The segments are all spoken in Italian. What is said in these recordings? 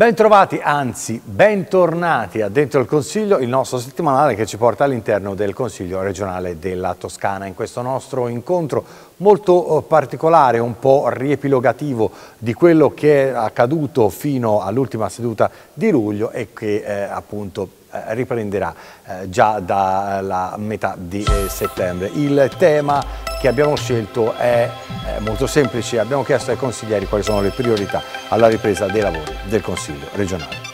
Bentrovati, anzi bentornati a Dentro il Consiglio, il nostro settimanale che ci porta all'interno del Consiglio regionale della Toscana. In questo nostro incontro molto eh, particolare, un po' riepilogativo di quello che è accaduto fino all'ultima seduta di luglio e che eh, appunto eh, riprenderà eh, già dalla metà di eh, settembre. Il tema che abbiamo scelto è molto semplice, abbiamo chiesto ai consiglieri quali sono le priorità alla ripresa dei lavori del Consiglio regionale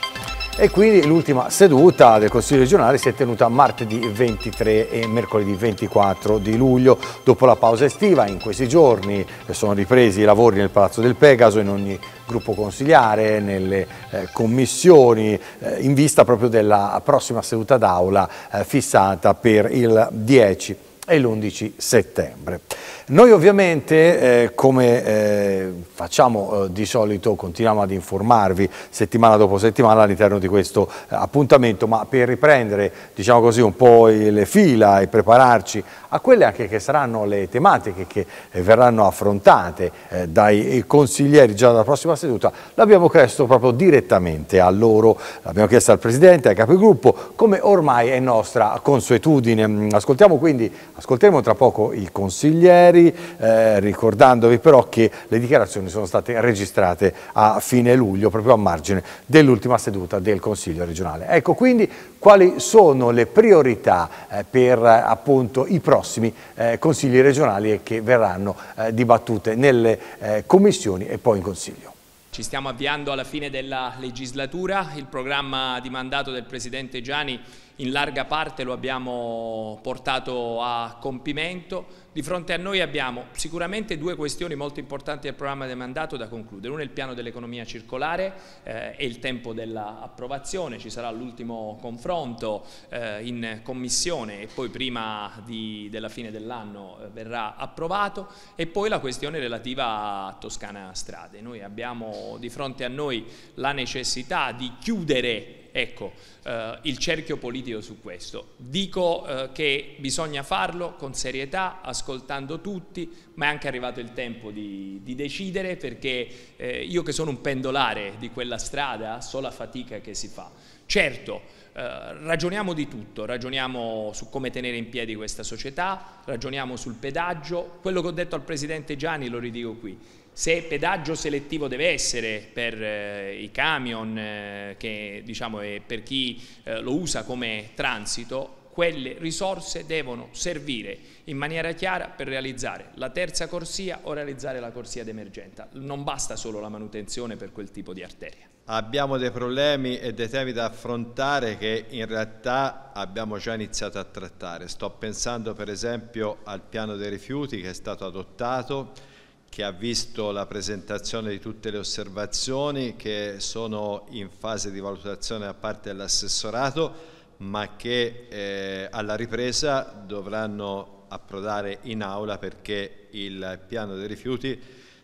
e quindi l'ultima seduta del Consiglio regionale si è tenuta martedì 23 e mercoledì 24 di luglio. Dopo la pausa estiva in questi giorni eh, sono ripresi i lavori nel Palazzo del Pegaso in ogni gruppo consigliare, nelle eh, commissioni, eh, in vista proprio della prossima seduta d'aula eh, fissata per il 10 e l'11 settembre. Noi ovviamente, eh, come eh, facciamo eh, di solito, continuiamo ad informarvi settimana dopo settimana all'interno di questo eh, appuntamento, ma per riprendere diciamo così, un po' le fila e prepararci a quelle anche che saranno le tematiche che eh, verranno affrontate eh, dai consiglieri già dalla prossima seduta, l'abbiamo chiesto proprio direttamente a loro, l'abbiamo chiesto al Presidente, ai Capigruppo, come ormai è nostra consuetudine. Ascoltiamo quindi Ascolteremo tra poco i consiglieri, eh, ricordandovi però che le dichiarazioni sono state registrate a fine luglio, proprio a margine dell'ultima seduta del Consiglio regionale. Ecco quindi quali sono le priorità eh, per appunto, i prossimi eh, consigli regionali che verranno eh, dibattute nelle eh, commissioni e poi in Consiglio. Ci stiamo avviando alla fine della legislatura, il programma di mandato del Presidente Gianni in larga parte lo abbiamo portato a compimento. Di fronte a noi abbiamo sicuramente due questioni molto importanti del programma del mandato da concludere. Una è il piano dell'economia circolare eh, e il tempo dell'approvazione, ci sarà l'ultimo confronto eh, in commissione e poi prima di, della fine dell'anno eh, verrà approvato e poi la questione relativa a Toscana Strade. Noi abbiamo di fronte a noi la necessità di chiudere Ecco, eh, il cerchio politico su questo. Dico eh, che bisogna farlo con serietà, ascoltando tutti, ma è anche arrivato il tempo di, di decidere perché eh, io che sono un pendolare di quella strada so la fatica che si fa. Certo, Uh, ragioniamo di tutto, ragioniamo su come tenere in piedi questa società, ragioniamo sul pedaggio, quello che ho detto al Presidente Gianni lo ridico qui, se pedaggio selettivo deve essere per eh, i camion eh, che, diciamo, e per chi eh, lo usa come transito, quelle risorse devono servire in maniera chiara per realizzare la terza corsia o realizzare la corsia d'emergenza. Non basta solo la manutenzione per quel tipo di arteria. Abbiamo dei problemi e dei temi da affrontare che in realtà abbiamo già iniziato a trattare. Sto pensando per esempio al piano dei rifiuti che è stato adottato che ha visto la presentazione di tutte le osservazioni che sono in fase di valutazione da parte dell'assessorato ma che eh, alla ripresa dovranno approdare in aula perché il piano dei rifiuti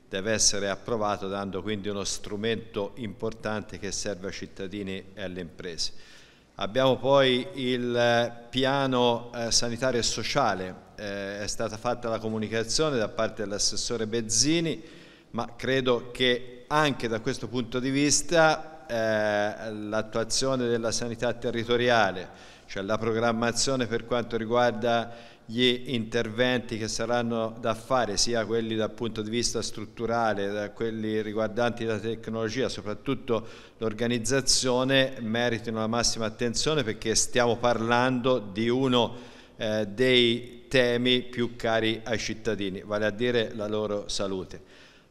deve essere approvato dando quindi uno strumento importante che serve ai cittadini e alle imprese. Abbiamo poi il eh, piano eh, sanitario e sociale, eh, è stata fatta la comunicazione da parte dell'assessore Bezzini, ma credo che anche da questo punto di vista l'attuazione della sanità territoriale, cioè la programmazione per quanto riguarda gli interventi che saranno da fare, sia quelli dal punto di vista strutturale, da quelli riguardanti la tecnologia, soprattutto l'organizzazione, meritino la massima attenzione perché stiamo parlando di uno eh, dei temi più cari ai cittadini, vale a dire la loro salute.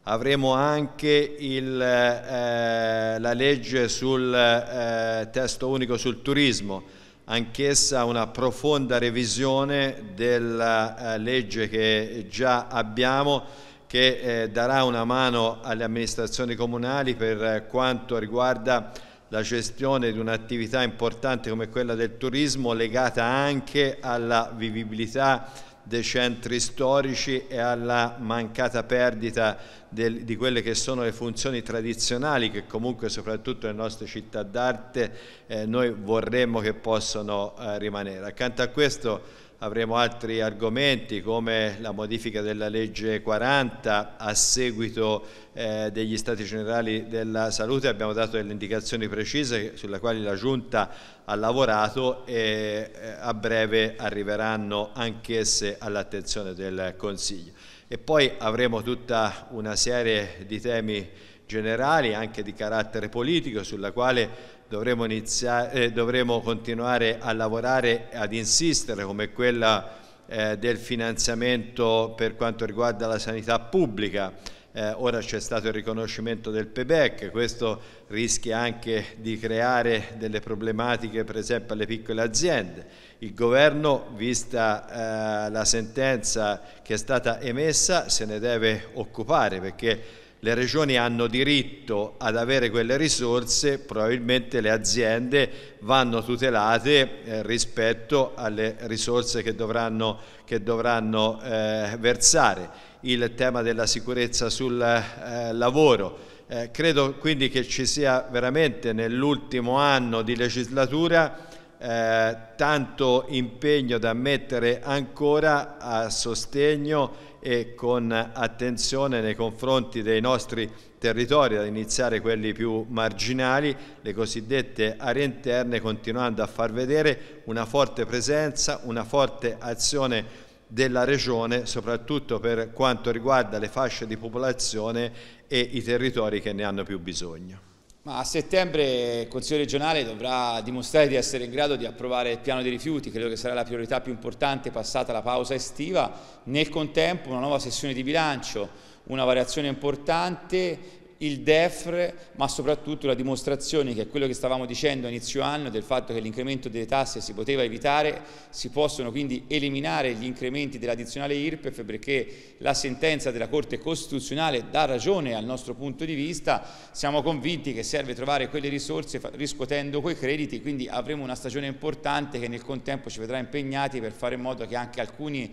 Avremo anche il, eh, la legge sul eh, testo unico sul turismo, anch'essa una profonda revisione della eh, legge che già abbiamo che eh, darà una mano alle amministrazioni comunali per eh, quanto riguarda la gestione di un'attività importante come quella del turismo legata anche alla vivibilità dei centri storici e alla mancata perdita del, di quelle che sono le funzioni tradizionali che comunque soprattutto nelle nostre città d'arte eh, noi vorremmo che possano eh, rimanere. Accanto a questo avremo altri argomenti come la modifica della legge 40 a seguito eh, degli stati generali della salute, abbiamo dato delle indicazioni precise sulle quali la Giunta ha lavorato e eh, a breve arriveranno anch'esse all'attenzione del Consiglio. E poi avremo tutta una serie di temi generali anche di carattere politico sulla quale dovremo, iniziare, eh, dovremo continuare a lavorare, ad insistere come quella eh, del finanziamento per quanto riguarda la sanità pubblica. Eh, ora c'è stato il riconoscimento del PEBEC, questo rischia anche di creare delle problematiche per esempio alle piccole aziende. Il governo, vista eh, la sentenza che è stata emessa, se ne deve occupare perché le regioni hanno diritto ad avere quelle risorse, probabilmente le aziende vanno tutelate eh, rispetto alle risorse che dovranno, che dovranno eh, versare. Il tema della sicurezza sul eh, lavoro. Eh, credo quindi che ci sia veramente nell'ultimo anno di legislatura eh, tanto impegno da mettere ancora a sostegno e con attenzione nei confronti dei nostri territori, ad iniziare quelli più marginali, le cosiddette aree interne, continuando a far vedere una forte presenza, una forte azione della regione, soprattutto per quanto riguarda le fasce di popolazione e i territori che ne hanno più bisogno. Ma a settembre il Consiglio regionale dovrà dimostrare di essere in grado di approvare il piano dei rifiuti, credo che sarà la priorità più importante passata la pausa estiva, nel contempo una nuova sessione di bilancio, una variazione importante il DEF, ma soprattutto la dimostrazione che quello che stavamo dicendo a inizio anno del fatto che l'incremento delle tasse si poteva evitare, si possono quindi eliminare gli incrementi dell'addizionale IRPEF perché la sentenza della Corte Costituzionale dà ragione al nostro punto di vista, siamo convinti che serve trovare quelle risorse riscuotendo quei crediti, quindi avremo una stagione importante che nel contempo ci vedrà impegnati per fare in modo che anche alcuni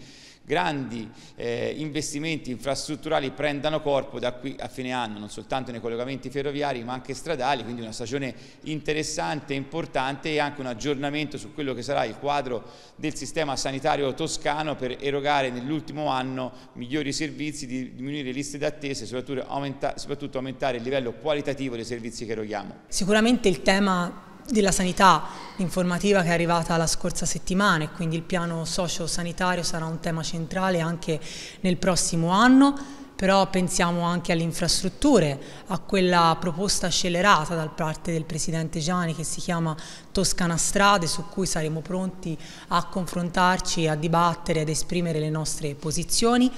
grandi eh, investimenti infrastrutturali prendano corpo da qui a fine anno, non soltanto nei collegamenti ferroviari ma anche stradali, quindi una stagione interessante, importante e anche un aggiornamento su quello che sarà il quadro del sistema sanitario toscano per erogare nell'ultimo anno migliori servizi, diminuire le liste d'attesa e soprattutto, aumenta, soprattutto aumentare il livello qualitativo dei servizi che eroghiamo. Sicuramente il tema della sanità, l'informativa che è arrivata la scorsa settimana e quindi il piano socio-sanitario sarà un tema centrale anche nel prossimo anno, però pensiamo anche alle infrastrutture, a quella proposta scellerata da parte del Presidente Gianni che si chiama Toscana Strade su cui saremo pronti a confrontarci, a dibattere, ad esprimere le nostre posizioni.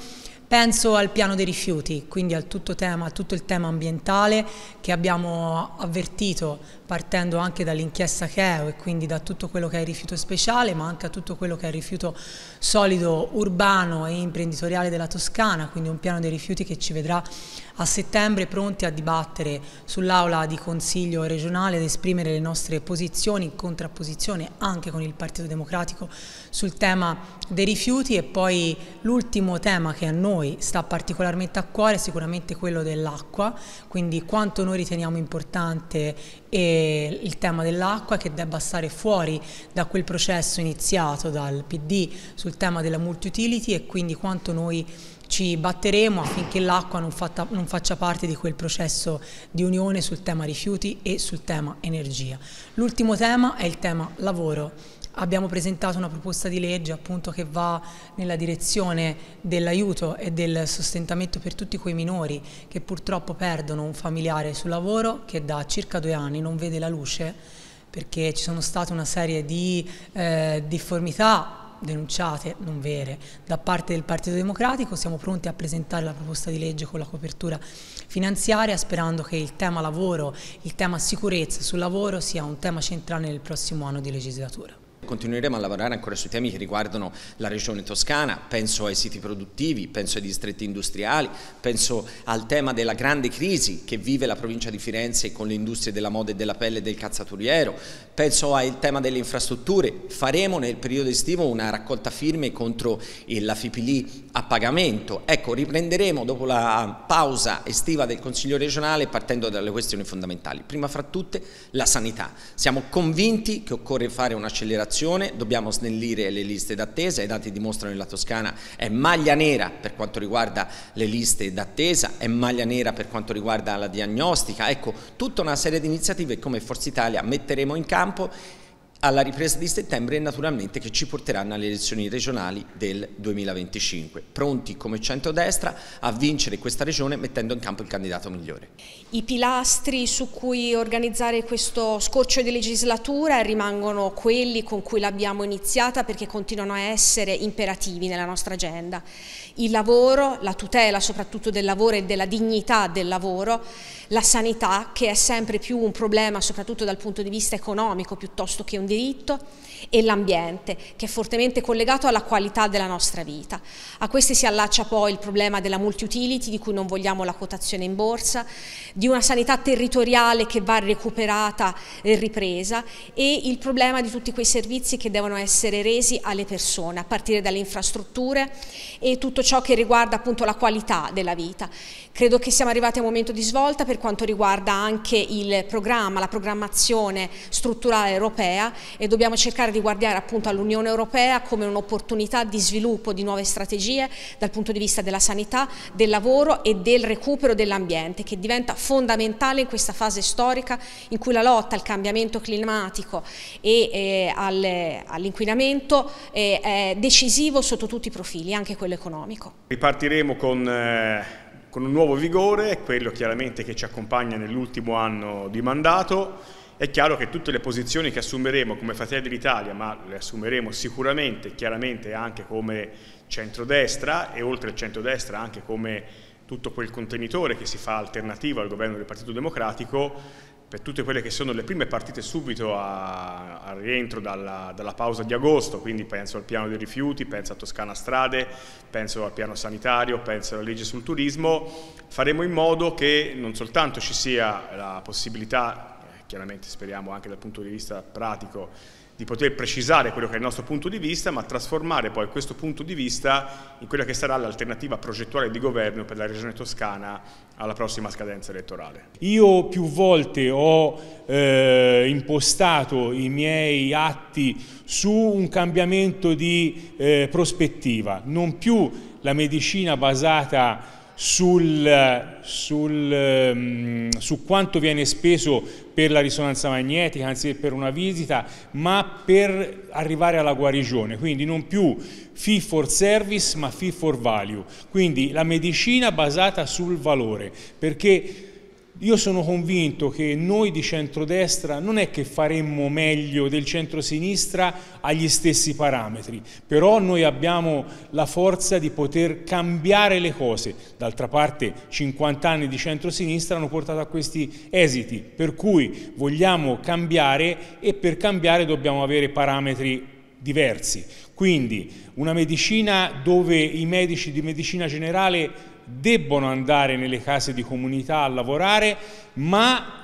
Penso al piano dei rifiuti, quindi al tutto, tema, tutto il tema ambientale che abbiamo avvertito partendo anche dall'inchiesta che e quindi da tutto quello che è rifiuto speciale ma anche a tutto quello che è rifiuto solido urbano e imprenditoriale della Toscana, quindi un piano dei rifiuti che ci vedrà a settembre pronti a dibattere sull'aula di consiglio regionale ed esprimere le nostre posizioni in contrapposizione anche con il Partito Democratico sul tema dei rifiuti e poi l'ultimo tema che a noi sta particolarmente a cuore è sicuramente quello dell'acqua, quindi quanto noi riteniamo importante e il tema dell'acqua che debba stare fuori da quel processo iniziato dal PD sul tema della multi-utility e quindi quanto noi ci batteremo affinché l'acqua non, non, faccia parte di quel processo di unione sul tema rifiuti e sul tema energia. L'ultimo tema è il tema lavoro Abbiamo presentato una proposta di legge appunto, che va nella direzione dell'aiuto e del sostentamento per tutti quei minori che purtroppo perdono un familiare sul lavoro che da circa due anni non vede la luce perché ci sono state una serie di eh, difformità denunciate, non vere, da parte del Partito Democratico, siamo pronti a presentare la proposta di legge con la copertura finanziaria sperando che il tema lavoro, il tema sicurezza sul lavoro sia un tema centrale nel prossimo anno di legislatura continueremo a lavorare ancora sui temi che riguardano la regione toscana, penso ai siti produttivi, penso ai distretti industriali, penso al tema della grande crisi che vive la provincia di Firenze con le industrie della moda e della pelle e del cazzaturiero, penso al tema delle infrastrutture, faremo nel periodo estivo una raccolta firme contro la Fipili a pagamento, ecco riprenderemo dopo la pausa estiva del Consiglio regionale partendo dalle questioni fondamentali, prima fra tutte la sanità, siamo convinti che occorre fare un'accelerazione, dobbiamo snellire le liste d'attesa, i dati dimostrano che la Toscana è maglia nera per quanto riguarda le liste d'attesa, è maglia nera per quanto riguarda la diagnostica, ecco tutta una serie di iniziative come Forza Italia metteremo in campo campo alla ripresa di settembre e naturalmente che ci porteranno alle elezioni regionali del 2025, pronti come centrodestra a vincere questa regione mettendo in campo il candidato migliore. I pilastri su cui organizzare questo scorcio di legislatura rimangono quelli con cui l'abbiamo iniziata perché continuano a essere imperativi nella nostra agenda. Il lavoro, la tutela soprattutto del lavoro e della dignità del lavoro, la sanità che è sempre più un problema soprattutto dal punto di vista economico piuttosto che un diritto e l'ambiente che è fortemente collegato alla qualità della nostra vita. A questi si allaccia poi il problema della multi-utility di cui non vogliamo la quotazione in borsa, di una sanità territoriale che va recuperata e ripresa e il problema di tutti quei servizi che devono essere resi alle persone a partire dalle infrastrutture e tutto ciò che riguarda appunto la qualità della vita. Credo che siamo arrivati a un momento di svolta per quanto riguarda anche il programma, la programmazione strutturale europea e dobbiamo cercare di guardare appunto all'Unione Europea come un'opportunità di sviluppo di nuove strategie dal punto di vista della sanità, del lavoro e del recupero dell'ambiente che diventa fondamentale in questa fase storica in cui la lotta al cambiamento climatico e eh, al, all'inquinamento eh, è decisivo sotto tutti i profili, anche quello economico. Ripartiremo con eh con un nuovo vigore, quello chiaramente che ci accompagna nell'ultimo anno di mandato. È chiaro che tutte le posizioni che assumeremo come Fratelli d'Italia, ma le assumeremo sicuramente, chiaramente anche come centrodestra e oltre al centrodestra anche come tutto quel contenitore che si fa alternativo al governo del Partito Democratico per tutte quelle che sono le prime partite subito al rientro dalla, dalla, pausa di agosto, quindi penso al piano dei rifiuti, penso a Toscana Strade, penso al piano sanitario, penso alla legge sul turismo, faremo in modo che non soltanto ci sia la possibilità, chiaramente speriamo anche dal punto di vista pratico, di poter precisare quello che è il nostro punto di vista, ma trasformare poi questo punto di vista in quella che sarà l'alternativa progettuale di governo per la Regione Toscana alla prossima scadenza elettorale. Io più volte ho eh, impostato i miei atti su un cambiamento di eh, prospettiva, non più la medicina basata sul, sul, ehm, su quanto viene speso per la risonanza magnetica anziché per una visita, ma per arrivare alla guarigione, quindi non più fee for service ma fee for value, quindi la medicina basata sul valore, perché io sono convinto che noi di centrodestra non è che faremmo meglio del centrosinistra agli stessi parametri, però noi abbiamo la forza di poter cambiare le cose. D'altra parte 50 anni di centrosinistra hanno portato a questi esiti, per cui vogliamo cambiare e per cambiare dobbiamo avere parametri diversi. Quindi una medicina dove i medici di medicina generale debbono andare nelle case di comunità a lavorare, ma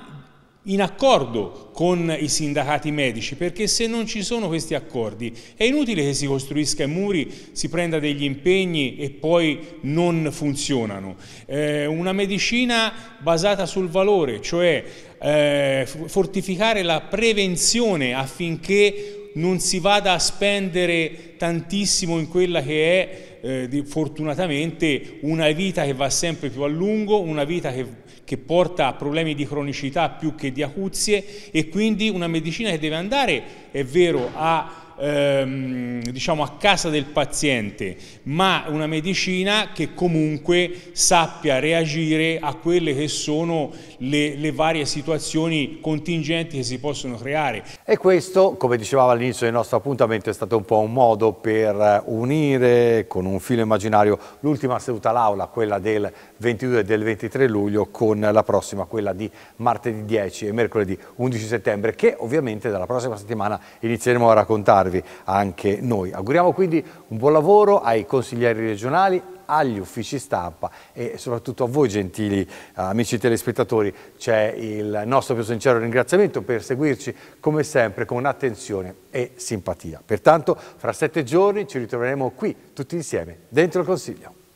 in accordo con i sindacati medici, perché se non ci sono questi accordi è inutile che si costruisca i muri, si prenda degli impegni e poi non funzionano. Eh, una medicina basata sul valore, cioè eh, fortificare la prevenzione affinché non si vada a spendere tantissimo in quella che è eh, di, fortunatamente una vita che va sempre più a lungo, una vita che, che, porta a problemi di cronicità più che di acuzie e quindi una medicina che deve andare, è vero, a ehm, diciamo a casa del paziente, ma una medicina che comunque sappia reagire a quelle che sono le, le varie situazioni contingenti che si possono creare. E questo, come dicevamo all'inizio del nostro appuntamento, è stato un po' un modo per unire con un filo immaginario l'ultima seduta all'aula, quella del 22 e del 23 luglio, con la prossima, quella di martedì 10 e mercoledì 11 settembre, che ovviamente dalla prossima settimana inizieremo a raccontare aiutarvi anche noi. Auguriamo quindi un buon lavoro ai consiglieri regionali, agli uffici stampa e soprattutto a voi gentili eh, amici telespettatori c'è il nostro più sincero ringraziamento per seguirci come sempre con attenzione e simpatia. Pertanto fra sette giorni ci ritroveremo qui tutti insieme dentro il Consiglio.